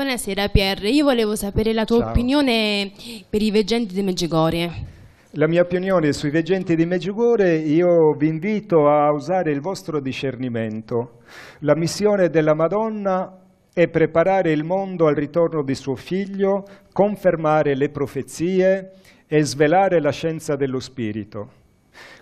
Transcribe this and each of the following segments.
Buonasera Pierre, io volevo sapere la tua Ciao. opinione per i veggenti di Meggiugorie. La mia opinione sui veggenti di Meggiugore, io vi invito a usare il vostro discernimento. La missione della Madonna è preparare il mondo al ritorno di suo figlio, confermare le profezie e svelare la scienza dello spirito.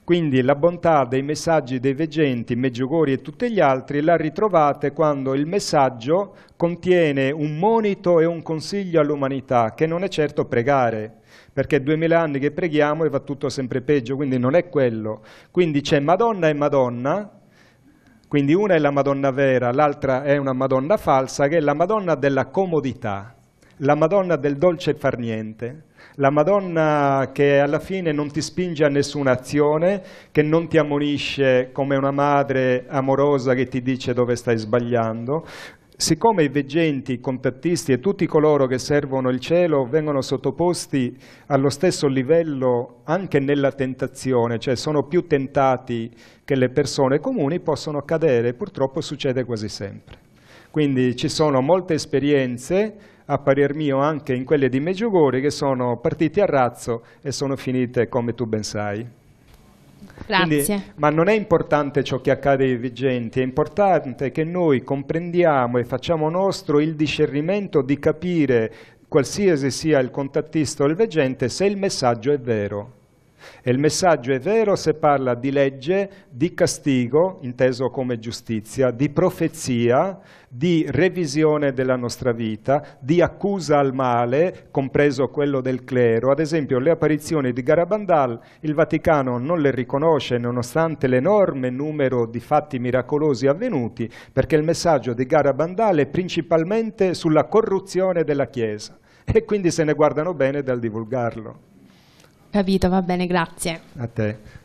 Quindi la bontà dei messaggi dei veggenti, Meggiugori e tutti gli altri la ritrovate quando il messaggio contiene un monito e un consiglio all'umanità, che non è certo pregare, perché duemila anni che preghiamo e va tutto sempre peggio, quindi non è quello. Quindi c'è Madonna e Madonna, quindi una è la Madonna vera, l'altra è una Madonna falsa, che è la Madonna della comodità la Madonna del dolce far niente, la Madonna che alla fine non ti spinge a nessuna azione, che non ti ammonisce come una madre amorosa che ti dice dove stai sbagliando. Siccome i veggenti, i contattisti e tutti coloro che servono il cielo vengono sottoposti allo stesso livello anche nella tentazione, cioè sono più tentati che le persone comuni, possono cadere, purtroppo succede quasi sempre. Quindi ci sono molte esperienze a parer mio anche in quelle di Meggiugori che sono partite a razzo e sono finite come tu ben sai. Grazie. Quindi, ma non è importante ciò che accade ai vigenti, è importante che noi comprendiamo e facciamo nostro il discernimento di capire qualsiasi sia il contattista o il veggente se il messaggio è vero. E il messaggio è vero se parla di legge, di castigo, inteso come giustizia, di profezia, di revisione della nostra vita, di accusa al male, compreso quello del clero. Ad esempio le apparizioni di Garabandal il Vaticano non le riconosce nonostante l'enorme numero di fatti miracolosi avvenuti, perché il messaggio di Garabandal è principalmente sulla corruzione della Chiesa e quindi se ne guardano bene dal divulgarlo. Capito, va bene, grazie. A te.